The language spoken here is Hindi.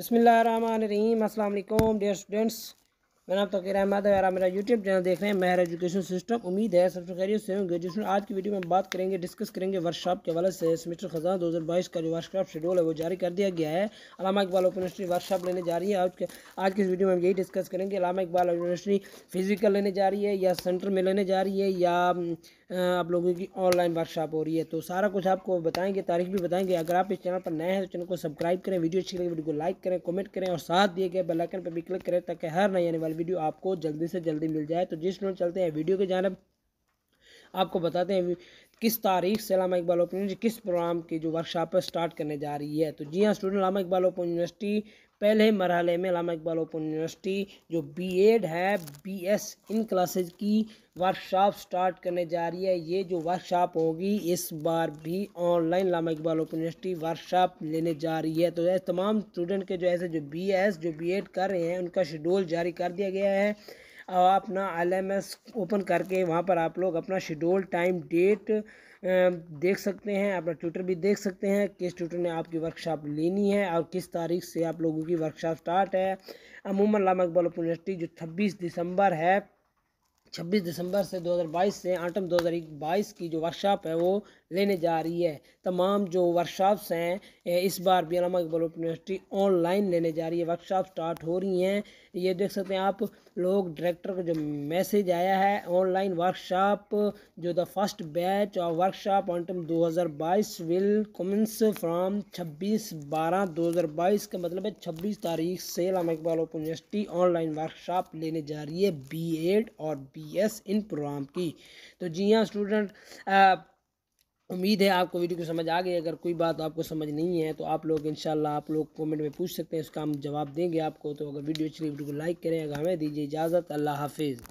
बिसमीम अल्लाम डियर स्टूडेंट्स आप तो कह रहा है और मेरा यूट्यूब चैनल देख रहे हैं मेहर एजुकेशन सिस्टम उम्मीद है सबसे खैरियत से होंगे जिसमें आज की वीडियो में बात करेंगे डिस्कस करेंगे वर्कशॉप के हवाले से सेमेस्टर खजान 2022 का जो वर्कशॉप शेड्यूल है वो जारी कर दिया गया है Allama Iqbal open university workshop लेने जा रही है आज के आज की इस वीडियो में हम यही डिस्कस करेंगे अलामा इकबाल यूनिवर्सिटी फिजिकल लेने जा रही है या सेंटर में लेने जा रही है या आप लोगों की ऑनलाइन वर्कशॉप हो रही है तो सारा कुछ आपको बताएंगे तारीख भी बताएंगे अगर आप इस चैनल पर नए हैं तो चैनल को सब्सक्राइब करें वीडियो अच्छी लगी तो वीडियो को लाइक करें कमेंट करें और साथ दिए गए बेलाइकन पर भी क्लिक करें ताकि हर नई आने वाली हमारी वीडियो आपको जल्दी से जल्दी मिल जाए तो जिस नोट चलते हैं वीडियो के जानब आपको बताते हैं किस तारीख से लामा इकबाल ओपन यूनिवर्सिटी किस प्रोग्राम की जो वर्कशॉप है स्टार्ट करने जा रही है तो जी हाँ student Allama Iqbal open university पहले मरहले में लामा इकबाल ओपन यूनिवर्सिटी जो बी एड है बी एस इन क्लासेज की वर्कशॉप स्टार्ट करने जा रही है ये जो वर्कशॉप होगी इस बार भी online Allama Iqbal open university workshop लेने जा रही है तो तमाम स्टूडेंट के जो ऐसे जो बी एस जो बी एड कर रहे हैं उनका शेड्यूल जारी कर दिया गया है और अपना एस ओपन करके वहाँ पर आप लोग अपना शेड्यूल टाइम डेट देख सकते हैं अपना ट्यूटर भी देख सकते हैं किस ट्यूटर ने आपकी वर्कशॉप लेनी है और किस तारीख से आप लोगों की वर्कशॉप स्टार्ट है अमूमन लामा अकबल यूनिवर्सिटी जो छब्बीस दिसंबर है 26 दिसंबर से 2022 से आटम 2022 की जो वर्कशॉप है वो लेने जा रही है तमाम जो वर्कशॉप्स हैं इस बार भी अलामा इकबाल यूनिवर्सिटी ऑनलाइन लेने जा रही है वर्कशॉप स्टार्ट हो रही हैं ये देख सकते हैं आप लोग डायरेक्टर का जो मैसेज आया है ऑनलाइन वर्कशॉप जो the first batch of workshop autumn 2022 will commence from 26 बारह 2022 का मतलब है छब्बीस तारीख से Allama Iqbal university online workshop लेने जा रही है बी एड और बी यस इन प्रोग्राम की तो जी हाँ स्टूडेंट उम्मीद है आपको वीडियो को समझ आ गई अगर कोई बात आपको समझ नहीं है तो आप लोग इंशाल्लाह आप लोग कमेंट में पूछ सकते हैं उसका हम जवाब देंगे आपको तो अगर वीडियो अच्छी वीडियो को लाइक करें अगर हमें दीजिए इजाज़त अल्लाह हाफिज़